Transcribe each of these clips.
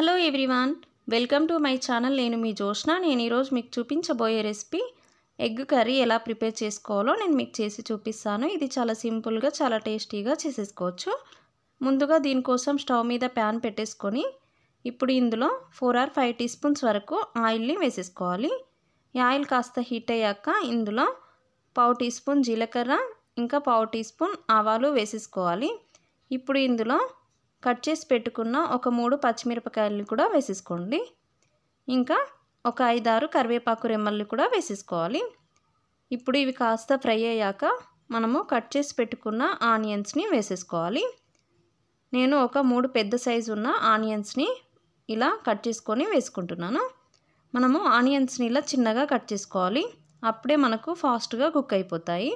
hello everyone welcome to my channel నేను మీ జోష్న నేను ఈరోజు మీకు చూపించబోయే రెసిపీ ఎగ్ కర్రీ ఎలా ప్రిపేర్ చేసుకోవాలో నేను మీకు చేసి చూపిస్తాను ఇది చాలా సింపుల్గా చాలా టేస్టీగా చేసేసుకోవచ్చు ముందుగా దీనికోసం స్టవ్ మీద ప్యాన్ పెట్టేసుకొని ఇప్పుడు ఇందులో four or five teaspoons వరకు ఆయిల్ని వేసేసుకోవాలి ఈ ఆయిల్ కాస్త హీట్ అయ్యాక ఇందులో పావు టీ స్పూన్ జీలకర్ర ఇంకా పావు టీ స్పూన్ ఆవాలు వేసేసుకోవాలి ఇప్పుడు ఇందులో కట్ చేసి పెట్టుకున్న ఒక మూడు పచ్చిమిరపకాయలని కూడా వేసేసుకోండి ఇంకా ఒక ఐదారు కరివేపాకు రెమ్మల్ని కూడా వేసేసుకోవాలి ఇప్పుడు ఇవి కాస్త ఫ్రై అయ్యాక మనము కట్ చేసి పెట్టుకున్న ఆనియన్స్ని వేసేసుకోవాలి నేను ఒక మూడు పెద్ద సైజు ఉన్న ఆనియన్స్ని ఇలా కట్ చేసుకొని వేసుకుంటున్నాను మనము ఆనియన్స్ని ఇలా చిన్నగా కట్ చేసుకోవాలి అప్పుడే మనకు ఫాస్ట్గా కుక్ అయిపోతాయి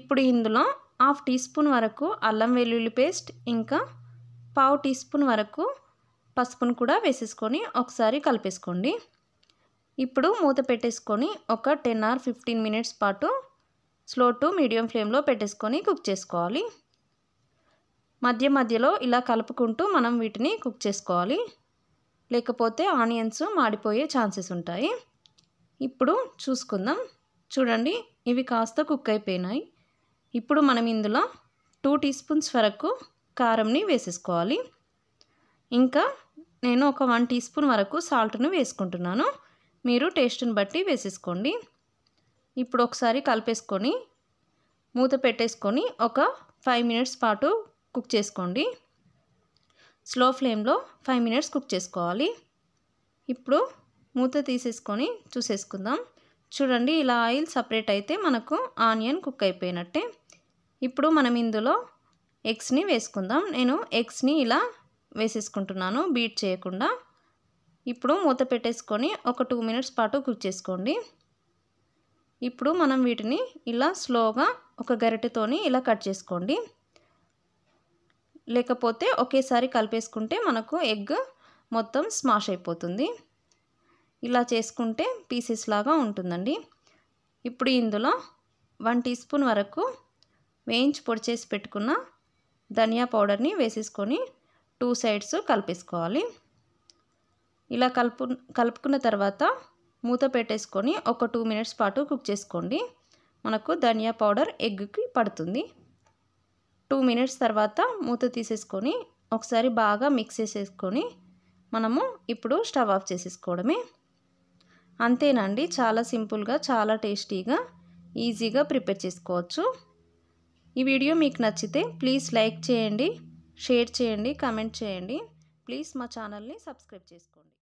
ఇప్పుడు ఇందులో హాఫ్ టీ స్పూన్ వరకు అల్లం వెల్లుల్లి పేస్ట్ ఇంకా పావు టీ స్పూన్ వరకు పసుపును కూడా వేసేసుకొని ఒకసారి కలిపేసుకోండి ఇప్పుడు మూత పెట్టేసుకొని ఒక టెన్ ఆర్ ఫిఫ్టీన్ మినిట్స్ పాటు స్లో టు మీడియం ఫ్లేమ్లో పెట్టేసుకొని కుక్ చేసుకోవాలి మధ్య మధ్యలో ఇలా కలుపుకుంటూ మనం వీటిని కుక్ చేసుకోవాలి లేకపోతే ఆనియన్స్ మాడిపోయే ఛాన్సెస్ ఉంటాయి ఇప్పుడు చూసుకుందాం చూడండి ఇవి కాస్త కుక్ అయిపోయినాయి ఇప్పుడు మనం ఇందులో టూ టీ స్పూన్స్ వరకు కారంని వేసేసుకోవాలి ఇంకా నేను ఒక వన్ టీ స్పూన్ వరకు సాల్ట్ను వేసుకుంటున్నాను మీరు టేస్ట్ని బట్టి వేసేసుకోండి ఇప్పుడు ఒకసారి కలిపేసుకొని మూత పెట్టేసుకొని ఒక ఫైవ్ మినిట్స్ పాటు కుక్ చేసుకోండి స్లో ఫ్లేమ్లో ఫైవ్ మినిట్స్ కుక్ చేసుకోవాలి ఇప్పుడు మూత తీసేసుకొని చూసేసుకుందాం చూడండి ఇలా ఆయిల్ సపరేట్ అయితే మనకు ఆనియన్ కుక్ అయిపోయినట్టే ఇప్పుడు మనం ఇందులో ఎగ్స్ని వేసుకుందాం నేను ఎగ్స్ని ఇలా వేసేసుకుంటున్నాను బీట్ చేయకుండా ఇప్పుడు మూత పెట్టేసుకొని ఒక టూ మినిట్స్ పాటు కుక్ చేసుకోండి ఇప్పుడు మనం వీటిని ఇలా స్లోగా ఒక గరిటెతోని ఇలా కట్ చేసుకోండి లేకపోతే ఒకేసారి కలిపేసుకుంటే మనకు ఎగ్ మొత్తం స్మాష్ అయిపోతుంది ఇలా చేసుకుంటే పీసెస్ లాగా ఉంటుందండి ఇప్పుడు ఇందులో వన్ టీ స్పూన్ వరకు వేయించి పొడి చేసి పెట్టుకున్న ధనియా పౌడర్ని వేసేసుకొని టూ సైడ్స్ కలిపేసుకోవాలి ఇలా కలుపు కలుపుకున్న తర్వాత మూత పెట్టేసుకొని ఒక టూ మినిట్స్ పాటు కుక్ చేసుకోండి మనకు ధనియా పౌడర్ ఎగ్కి పడుతుంది టూ మినిట్స్ తర్వాత మూత తీసేసుకొని ఒకసారి బాగా మిక్స్ చేసేసుకొని మనము ఇప్పుడు స్టవ్ ఆఫ్ చేసేసుకోవడమే అంతేనండి చాలా సింపుల్గా చాలా టేస్టీగా ఈజీగా ప్రిపేర్ చేసుకోవచ్చు ఈ వీడియో మీకు నచ్చితే ప్లీజ్ లైక్ చేయండి షేర్ చేయండి కమెంట్ చేయండి ప్లీజ్ మా ఛానల్ని సబ్స్క్రైబ్ చేసుకోండి